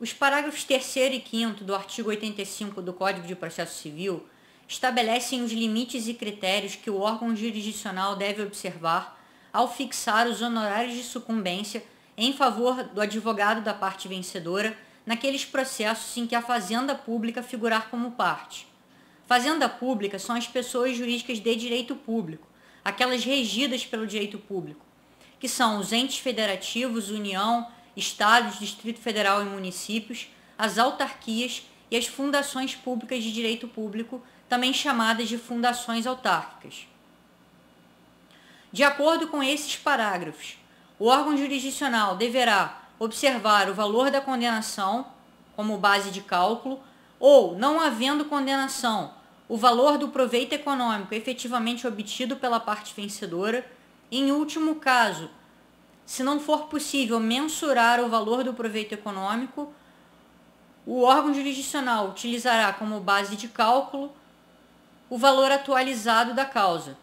Os parágrafos 3 e 5 do artigo 85 do Código de Processo Civil estabelecem os limites e critérios que o órgão jurisdicional deve observar ao fixar os honorários de sucumbência em favor do advogado da parte vencedora naqueles processos em que a fazenda pública figurar como parte. Fazenda pública são as pessoas jurídicas de direito público, aquelas regidas pelo direito público, que são os entes federativos, União, estados, Distrito Federal e municípios, as autarquias e as fundações públicas de direito público, também chamadas de fundações autárquicas. De acordo com esses parágrafos, o órgão jurisdicional deverá observar o valor da condenação como base de cálculo ou, não havendo condenação, o valor do proveito econômico efetivamente obtido pela parte vencedora, em último caso, se não for possível mensurar o valor do proveito econômico, o órgão jurisdicional utilizará como base de cálculo o valor atualizado da causa.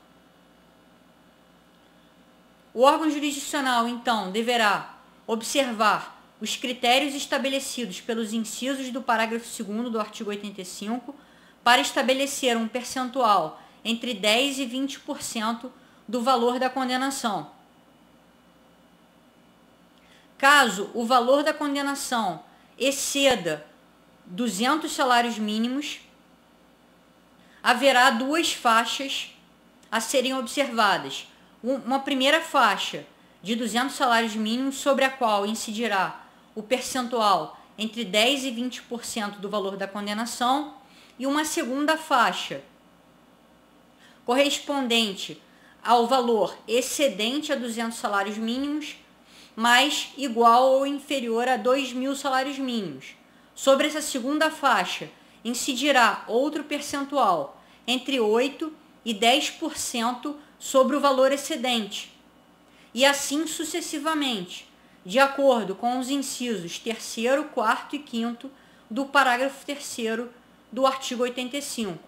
O órgão jurisdicional, então, deverá observar os critérios estabelecidos pelos incisos do parágrafo 2 do artigo 85 para estabelecer um percentual entre 10 e 20% do valor da condenação Caso o valor da condenação exceda 200 salários mínimos, haverá duas faixas a serem observadas. Uma primeira faixa de 200 salários mínimos sobre a qual incidirá o percentual entre 10 e 20% do valor da condenação e uma segunda faixa correspondente ao valor excedente a 200 salários mínimos mas igual ou inferior a 2 mil salários mínimos. Sobre essa segunda faixa, incidirá outro percentual, entre 8% e 10% sobre o valor excedente, e assim sucessivamente, de acordo com os incisos 3, 4 e 5 do parágrafo 3 do artigo 85.